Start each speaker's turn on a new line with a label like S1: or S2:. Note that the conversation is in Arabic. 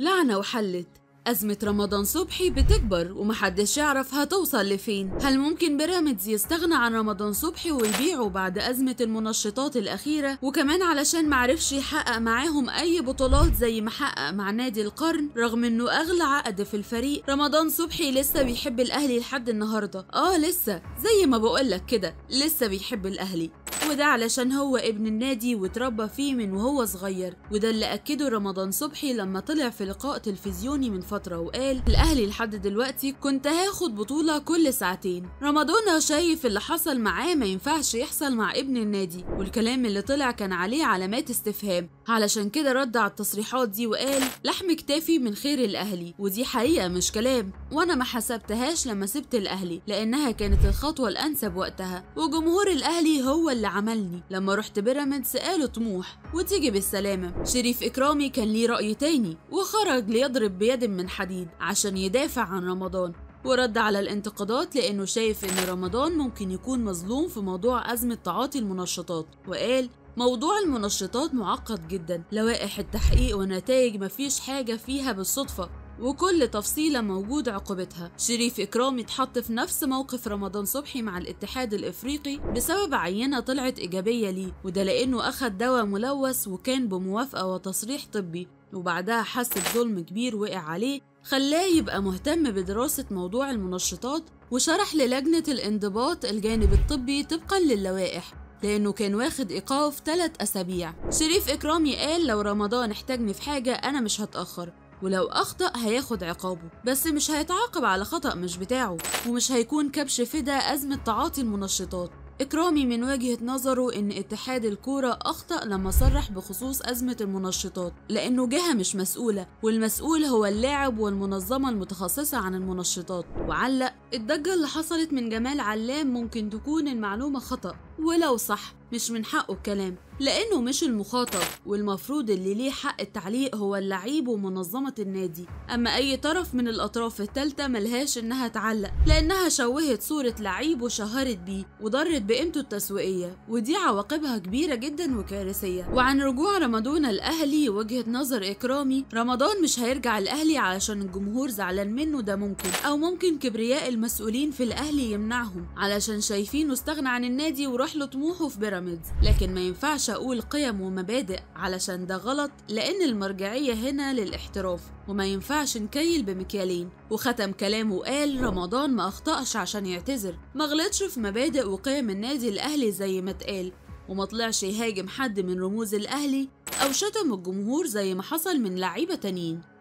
S1: لعنة وحلت أزمة رمضان صبحي بتكبر ومحدش يعرف هتوصل لفين هل ممكن بيراميدز يستغنى عن رمضان صبحي ويبيعه بعد أزمة المنشطات الأخيرة وكمان علشان معرفش يحقق معاهم أي بطولات زي ما حقق مع نادي القرن رغم إنه أغلى عقد في الفريق رمضان صبحي لسه بيحب الأهلي لحد النهاردة آه لسه زي ما بقولك كده لسه بيحب الأهلي وده علشان هو ابن النادي وتربى فيه من وهو صغير وده اللي أكده رمضان صبحي لما طلع في لقاء تلفزيوني من فترة وقال الأهلي لحد دلوقتي كنت هاخد بطولة كل ساعتين رمضان شايف اللي حصل معاه ما ينفعش يحصل مع ابن النادي والكلام اللي طلع كان عليه علامات استفهام علشان كده رد على التصريحات دي وقال لحم كتافي من خير الأهلي ودي حقيقة مش كلام وأنا ما حسبتهاش لما سبت الأهلي لأنها كانت الخطوة الأنسب وقتها وجمهور الأهلي هو اللي عملني لما رحت بيراميدز قالوا طموح وتيجي بالسلامة شريف إكرامي كان ليه رأي تاني وخرج ليضرب بيد من حديد عشان يدافع عن رمضان ورد على الانتقادات لأنه شايف إن رمضان ممكن يكون مظلوم في موضوع أزمة تعاطي المنشطات وقال موضوع المنشطات معقد جدا لوائح التحقيق ونتائج مفيش حاجة فيها بالصدفة وكل تفصيلة موجود عقوبتها شريف إكرام اتحط في نفس موقف رمضان صبحي مع الاتحاد الإفريقي بسبب عينة طلعت إيجابية ليه وده لأنه أخد دواء ملوث وكان بموافقة وتصريح طبي وبعدها حس بظلم كبير وقع عليه خلاه يبقى مهتم بدراسة موضوع المنشطات وشرح للجنة الانضباط الجانب الطبي طبقا للوائح لأنه كان واخد إيقاف ثلاث أسابيع شريف إكرامي قال لو رمضان احتاجني في حاجة أنا مش هتأخر ولو أخطأ هياخد عقابه بس مش هيتعاقب على خطأ مش بتاعه ومش هيكون كبش فدا أزمة تعاطي المنشطات إكرامي من وجهة نظره إن اتحاد الكورة أخطأ لما صرح بخصوص أزمة المنشطات لأنه جهة مش مسؤولة والمسؤول هو اللاعب والمنظمة المتخصصة عن المنشطات وعلق الضجة اللي حصلت من جمال علام ممكن تكون المعلومة خطأ ولو صح مش من حقه الكلام لأنه مش المخاطب والمفروض اللي ليه حق التعليق هو اللعيب ومنظمة النادي أما أي طرف من الأطراف التالتة ملهاش إنها تعلق لأنها شوهت صورة لعيب وشهرت بيه وضرت بقيمته التسويقية ودي عواقبها كبيرة جدا وكارثية وعن رجوع رمضان الأهلي وجهة نظر إكرامي رمضان مش هيرجع الأهلي علشان الجمهور زعلان منه ده ممكن أو ممكن كبرياء المسؤولين في الأهلي يمنعهم علشان شايفينه استغنى عن النادي وراح راح له طموحه في بيراميدز لكن ما ينفعش أقول قيم ومبادئ علشان ده غلط لأن المرجعية هنا للاحتراف وما ينفعش نكيل بمكيالين وختم كلامه وقال رمضان ما أخطأش عشان يعتذر ما غلطش في مبادئ وقيم النادي الأهلي زي ما اتقال وما طلعش يهاجم حد من رموز الأهلي أو شتم الجمهور زي ما حصل من لعيبة تانيين